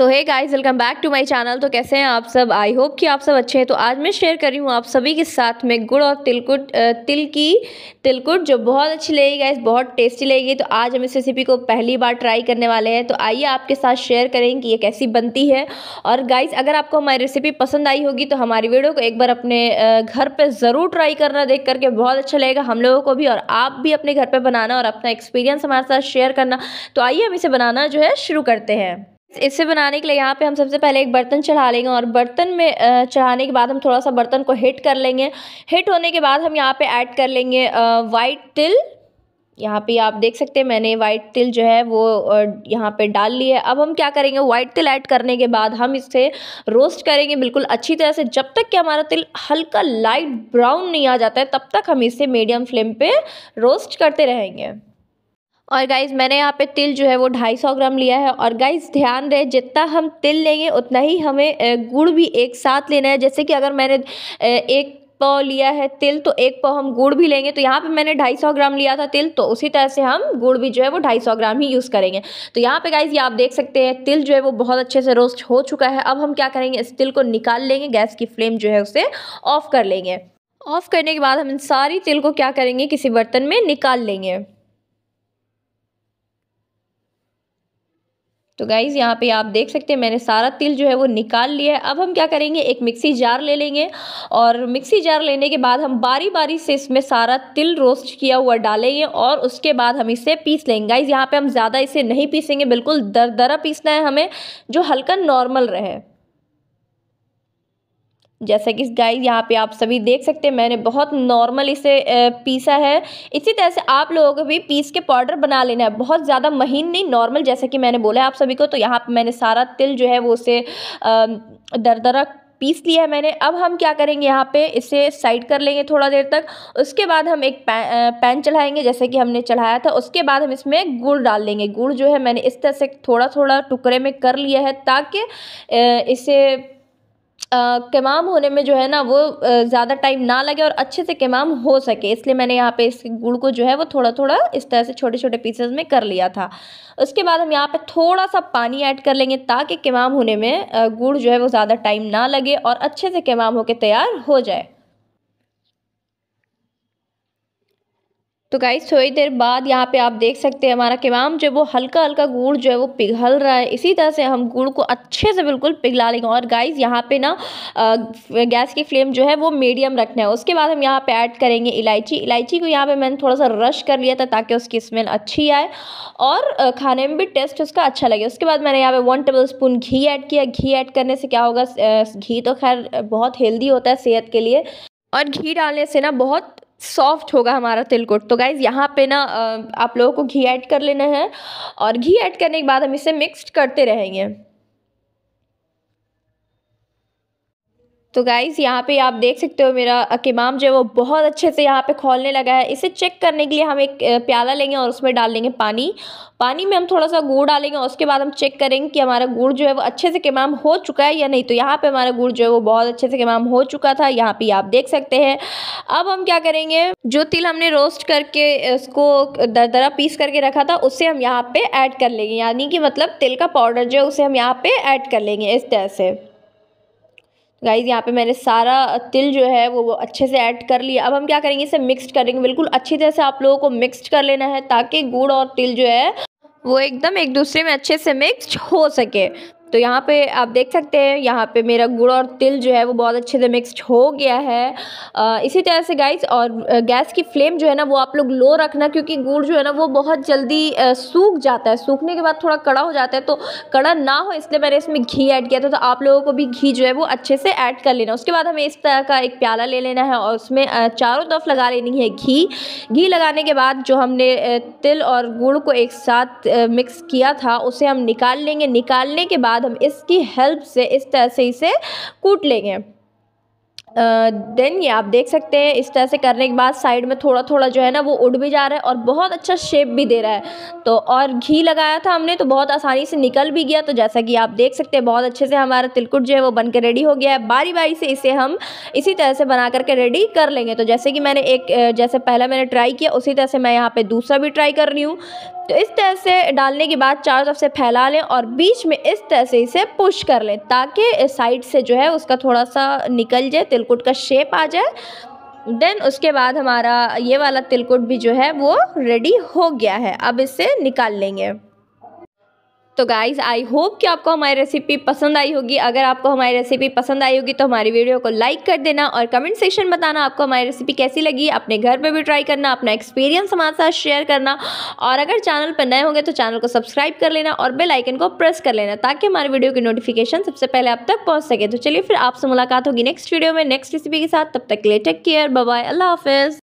so hi guys welcome back to my channel तो कैसे हैं आप सब आई होप कि आप सब अच्छे हैं तो आज मैं शेयर कर रही हूँ आप सभी के साथ में गुड़ और तिलकुट तिल की तिलकुट जो बहुत अच्छी लगेगी गाइज़ बहुत टेस्टी लगेगी तो आज हम इस रेसिपी को पहली बार ट्राई करने वाले हैं तो आइए आपके साथ शेयर करें कि ये कैसी बनती है और गाइज़ अगर आपको हमारी रेसिपी पसंद आई होगी तो हमारी वीडियो को एक बार अपने घर पर ज़रूर ट्राई करना देख करके बहुत अच्छा लगेगा हम लोगों को भी और आप भी अपने घर पर बनाना और अपना एक्सपीरियंस हमारे साथ शेयर करना तो आइए हम इसे बनाना जो है शुरू करते हैं इसे बनाने के लिए यहाँ पे हम सबसे पहले एक बर्तन चढ़ा लेंगे और बर्तन में चढ़ाने के बाद हम थोड़ा सा बर्तन को हिट कर लेंगे हिट होने के बाद हम यहाँ पे ऐड कर लेंगे वाइट तिल यहाँ पे आप देख सकते हैं मैंने वाइट तिल जो है वो यहाँ पे डाल लिया है अब हम क्या करेंगे वाइट तिल ऐड करने के बाद हम इसे रोस्ट करेंगे बिल्कुल अच्छी तरह से जब तक कि हमारा तिल हल्का लाइट ब्राउन नहीं आ जाता है तब तक हम इसे मीडियम फ्लेम पे रोस्ट करते रहेंगे और गाइज़ मैंने यहाँ पे तिल जो है वो ढाई सौ ग्राम लिया है और गाइज़ ध्यान रहे जितना हम तिल लेंगे उतना ही हमें गुड़ भी एक साथ लेना है जैसे कि अगर मैंने एक पाव लिया है तिल तो एक पाव हम गुड़ भी लेंगे तो यहाँ पे मैंने 250 ग्राम लिया था तिल तो उसी तरह से हम गुड़ भी जो है वो 250 ग्राम ही यूज़ करेंगे तो यहाँ पे गाइज ये आप देख सकते हैं तिल जो है वो बहुत अच्छे से रोस्ट हो चुका है अब हम क्या करेंगे इस तिल को निकाल लेंगे गैस की फ्लेम जो है उसे ऑफ़ कर लेंगे ऑफ़ करने के बाद हम इन सारी तिल को क्या करेंगे किसी बर्तन में निकाल लेंगे तो गाइज़ यहाँ पे आप देख सकते हैं मैंने सारा तिल जो है वो निकाल लिया है अब हम क्या करेंगे एक मिक्सी जार ले लेंगे और मिक्सी जार लेने के बाद हम बारी बारी से इसमें सारा तिल रोस्ट किया हुआ डालेंगे और उसके बाद हम इसे पीस लेंगे गाइज़ यहाँ पर हम ज़्यादा इसे नहीं पीसेंगे बिल्कुल दर दरा पीसना है हमें जो हल्का नॉर्मल रहे जैसा कि गाइस यहाँ पे आप सभी देख सकते हैं मैंने बहुत नॉर्मल इसे पीसा है इसी तरह से आप लोगों को भी पीस के पाउडर बना लेना है बहुत ज़्यादा महीन नहीं नॉर्मल जैसे कि मैंने बोला है आप सभी को तो यहाँ पे मैंने सारा तिल जो है वो उसे दरदरा पीस लिया है मैंने अब हम क्या करेंगे यहाँ पे इसे साइड कर लेंगे थोड़ा देर तक उसके बाद हम एक पैन पैन चढ़ाएंगे जैसे कि हमने चढ़ाया था उसके बाद हम इसमें गुड़ डाल देंगे गुड़ जो है मैंने इस तरह से थोड़ा थोड़ा टुकड़े में कर लिया है ताकि इसे कमाम होने में जो है ना वो ज़्यादा टाइम ना लगे और अच्छे से कमाम हो सके इसलिए मैंने यहाँ पे इस गुड़ को जो है वो थोड़ा थोड़ा इस तरह से छोटे छोटे पीसेस में कर लिया था उसके बाद हम यहाँ पे थोड़ा सा पानी ऐड कर लेंगे ताकि कमाम होने में गुड़ जो है वो ज़्यादा टाइम ना लगे और अच्छे से कमाम होकर तैयार हो जाए तो गाइस थोड़ी देर बाद यहाँ पे आप देख सकते हैं हमारा किमाम जो है वो हल्का हल्का गुड़ जो है वो पिघल रहा है इसी तरह से हम गुड़ को अच्छे से बिल्कुल पिघला लेंगे और गाइस यहाँ पे ना गैस की फ्लेम जो है वो मीडियम रखना है उसके बाद हम यहाँ पे ऐड करेंगे इलायची इलायची को यहाँ पे मैंने थोड़ा सा रश कर लिया था ताकि उसकी स्मेल अच्छी आए और खाने में भी टेस्ट उसका अच्छा लगे उसके बाद मैंने यहाँ पे वन टेबल स्पून घी ऐड किया घी ऐड करने से क्या होगा घी तो खैर बहुत हेल्दी होता है सेहत के लिए और घी डालने से ना बहुत सॉफ्ट होगा हमारा तिलकुट तो गाइज़ यहाँ पे ना आप लोगों को घी ऐड कर लेना है और घी ऐड करने के बाद हम इसे मिक्स करते रहेंगे तो गाइज यहाँ पे आप देख सकते हो मेरा अकेमाम जो है वो बहुत अच्छे से यहाँ पे खोलने लगा है इसे चेक करने के लिए हम एक प्याला लेंगे और उसमें डाल देंगे पानी पानी में हम थोड़ा सा गुड़ डालेंगे और उसके बाद हम चेक करेंगे कि हमारा गुड़ जो है वो अच्छे से केमाम हो चुका है या नहीं तो यहाँ पे हमारा गुड़ जो है वो बहुत अच्छे से केमाम हो चुका था यहाँ पे आप देख सकते हैं अब हम क्या करेंगे जो तिल हमने रोस्ट करके उसको दरदरा पीस करके रखा था उससे हम यहाँ पर ऐड कर लेंगे यानी कि मतलब तिल का पाउडर जो है उसे हम यहाँ पर ऐड कर लेंगे इस तरह से गाइज यहाँ पे मैंने सारा तिल जो है वो अच्छे से ऐड कर लिया अब हम क्या करेंगे इसे मिक्सड करेंगे बिल्कुल अच्छी तरह से आप लोगों को मिक्सड कर लेना है ताकि गुड़ और तिल जो है वो एकदम एक दूसरे में अच्छे से मिक्स हो सके तो यहाँ पे आप देख सकते हैं यहाँ पे मेरा गुड़ और तिल जो है वो बहुत अच्छे से मिक्स हो गया है आ, इसी तरह से गाइस और गैस की फ्लेम जो है ना वो आप लोग लो रखना क्योंकि गुड़ जो है ना वो बहुत जल्दी सूख जाता है सूखने के बाद थोड़ा कड़ा हो जाता है तो कड़ा ना हो इसलिए मैंने इसमें घी ऐड किया था तो आप लोगों को भी घी जो है वो अच्छे से ऐड कर लेना उसके बाद हमें इस तरह का एक प्याला ले लेना है और उसमें चारों तरफ लगा लेनी है घी घी लगाने के बाद जो हमने तिल और गुड़ को एक साथ मिक्स किया था उसे हम निकाल लेंगे निकालने के बाद बाद हम इसकी हेल्प से इस तरह से इसे कूट लेंगे देन uh, ये आप देख सकते हैं इस तरह से करने के बाद साइड में थोड़ा थोड़ा जो है ना वो उड़ भी जा रहा है और बहुत अच्छा शेप भी दे रहा है तो और घी लगाया था हमने तो बहुत आसानी से निकल भी गया तो जैसा कि आप देख सकते हैं बहुत अच्छे से हमारा तिलकुट जो है वो बनकर रेडी हो गया है बारी बारी से इसे हम इसी तरह से बना करके रेडी कर लेंगे तो जैसे कि मैंने एक जैसे पहला मैंने ट्राई किया उसी तरह से मैं यहाँ पर दूसरा भी ट्राई कर रही हूँ तो इस तरह से डालने के बाद चारों तरफ से फैला लें और बीच में इस तरह से इसे पुश कर लें ताकि साइड से जो है उसका थोड़ा सा निकल जाए तिलकुट का शेप आ जाए देन उसके बाद हमारा ये वाला तिलकुट भी जो है वो रेडी हो गया है अब इसे निकाल लेंगे तो गाइज़ आई होप कि आपको हमारी रेसिपी पसंद आई होगी अगर आपको हमारी रेसिपी पसंद आई होगी तो हमारी वीडियो को लाइक कर देना और कमेंट सेक्शन बताना आपको हमारी रेसिपी कैसी लगी अपने घर पर भी ट्राई करना अपना एक्सपीरियंस हमारे साथ शेयर करना और अगर चैनल पर नए होंगे तो चैनल को सब्सक्राइब कर लेना और बेल आइकन को प्रेस कर लेना ताकि हमारे वीडियो की नोटिफिकेशन सबसे पहले आप तक पहुँच सके तो चलिए फिर आपसे मुलाकात होगी नेक्स्ट वीडियो में नेक्स्ट रेसिपी के साथ तब तक ले टेक केयर बाय अल्लाह हाफिज़